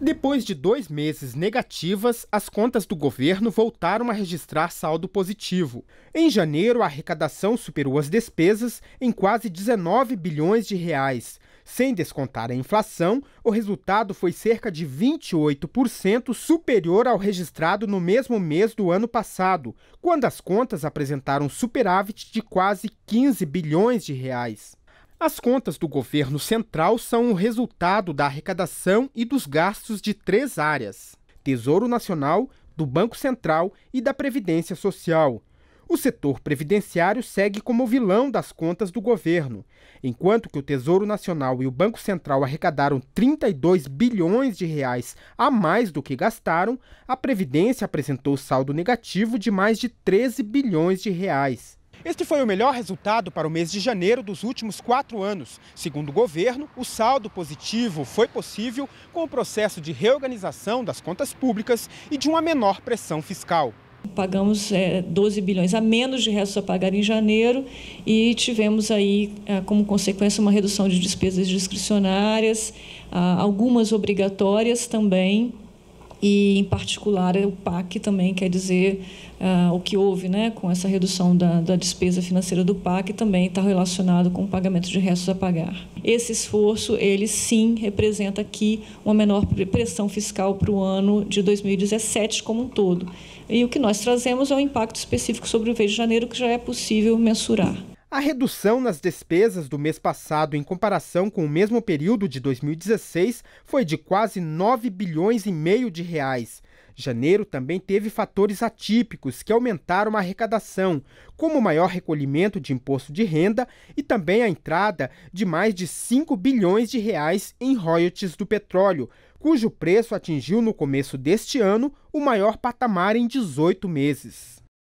Depois de dois meses negativas, as contas do governo voltaram a registrar saldo positivo. Em janeiro, a arrecadação superou as despesas em quase 19 bilhões de reais. Sem descontar a inflação, o resultado foi cerca de 28% superior ao registrado no mesmo mês do ano passado, quando as contas apresentaram superávit de quase 15 bilhões de reais. As contas do governo central são o resultado da arrecadação e dos gastos de três áreas: Tesouro Nacional, do Banco Central e da Previdência Social. O setor previdenciário segue como vilão das contas do governo. Enquanto que o Tesouro Nacional e o Banco Central arrecadaram 32 bilhões de reais a mais do que gastaram, a previdência apresentou saldo negativo de mais de 13 bilhões de reais. Este foi o melhor resultado para o mês de janeiro dos últimos quatro anos. Segundo o governo, o saldo positivo foi possível com o processo de reorganização das contas públicas e de uma menor pressão fiscal. Pagamos é, 12 bilhões a menos de restos a pagar em janeiro e tivemos aí, é, como consequência, uma redução de despesas discricionárias, ah, algumas obrigatórias também, e, em particular, é o PAC também quer dizer uh, o que houve né, com essa redução da, da despesa financeira do PAC também está relacionado com o pagamento de restos a pagar. Esse esforço, ele sim representa aqui uma menor pressão fiscal para o ano de 2017 como um todo. E o que nós trazemos é o impacto específico sobre o mês de janeiro que já é possível mensurar. A redução nas despesas do mês passado em comparação com o mesmo período de 2016 foi de quase 9 bilhões e meio de reais. Janeiro também teve fatores atípicos que aumentaram a arrecadação, como o maior recolhimento de imposto de renda e também a entrada de mais de 5 bilhões de reais em royalties do petróleo, cujo preço atingiu no começo deste ano o maior patamar em 18 meses.